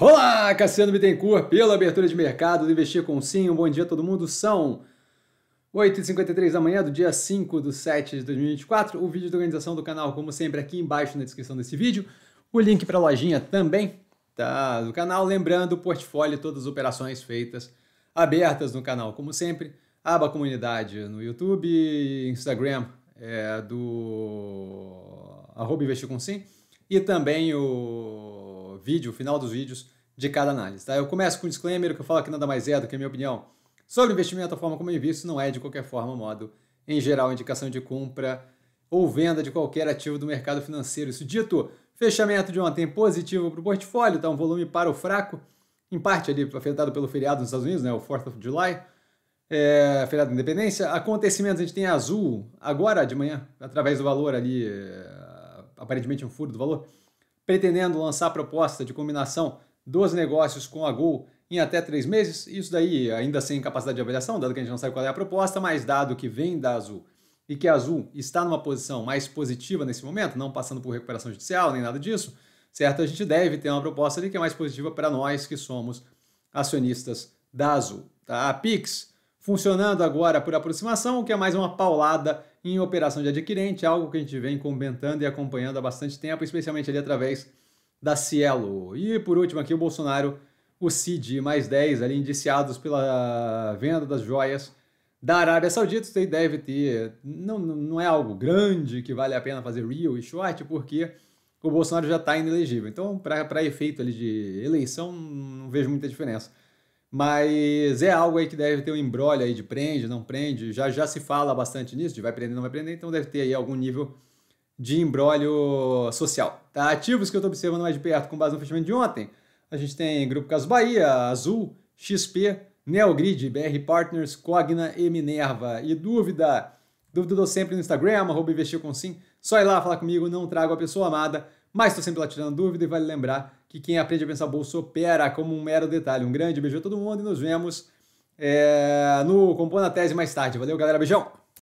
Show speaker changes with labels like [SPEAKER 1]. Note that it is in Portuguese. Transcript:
[SPEAKER 1] Olá, Cassiano Bittencourt, pela abertura de mercado do Investir com Sim. Um bom dia a todo mundo. São 8h53 da manhã do dia 5 de 7 de 2024. O vídeo de organização do canal, como sempre, aqui embaixo na descrição desse vídeo. O link para a lojinha também tá, do canal. Lembrando, o portfólio e todas as operações feitas abertas no canal, como sempre. Aba Comunidade no YouTube, Instagram é, do arroba Investir com Sim. E também o vídeo, o final dos vídeos de cada análise. Tá? Eu começo com um disclaimer, que eu falo que nada mais é do que a minha opinião sobre investimento, a forma como eu invisto não é de qualquer forma, modo, em geral, indicação de compra ou venda de qualquer ativo do mercado financeiro. Isso dito, fechamento de ontem positivo para o portfólio, tá um volume para o fraco, em parte ali afetado pelo feriado nos Estados Unidos, né, o 4th of July, é, feriado da independência. Acontecimentos, a gente tem azul agora de manhã, através do valor ali, é, aparentemente um furo do valor, pretendendo lançar a proposta de combinação dos negócios com a Gol em até três meses. Isso daí ainda sem capacidade de avaliação, dado que a gente não sabe qual é a proposta, mas dado que vem da Azul e que a Azul está numa posição mais positiva nesse momento, não passando por recuperação judicial nem nada disso, certo? A gente deve ter uma proposta ali que é mais positiva para nós que somos acionistas da Azul. Tá? A Pix funcionando agora por aproximação, o que é mais uma paulada em operação de adquirente, algo que a gente vem comentando e acompanhando há bastante tempo, especialmente ali através da Cielo. E por último aqui o Bolsonaro, o CID mais 10 ali indiciados pela venda das joias da Arábia Saudita, isso aí deve ter, não, não é algo grande que vale a pena fazer real e short, porque o Bolsonaro já está inelegível. Então, para efeito ali de eleição, não vejo muita diferença. Mas é algo aí que deve ter um embrolho aí de prende, não prende. Já já se fala bastante nisso, de vai prender, não vai prender, então deve ter aí algum nível de embrólio social. Tá? Ativos que eu estou observando mais de perto com base no fechamento de ontem. A gente tem Grupo Caso Bahia, Azul, XP, Neogrid, BR Partners, Cogna e Minerva. E dúvida? Dúvida dou sempre no Instagram, arroba investir com sim. Só ir lá falar comigo, não trago a pessoa amada, mas estou sempre lá tirando dúvida e vale lembrar que quem aprende a pensar bolso opera como um mero detalhe. Um grande beijo a todo mundo e nos vemos é, no Compondo a Tese mais tarde. Valeu, galera. Beijão!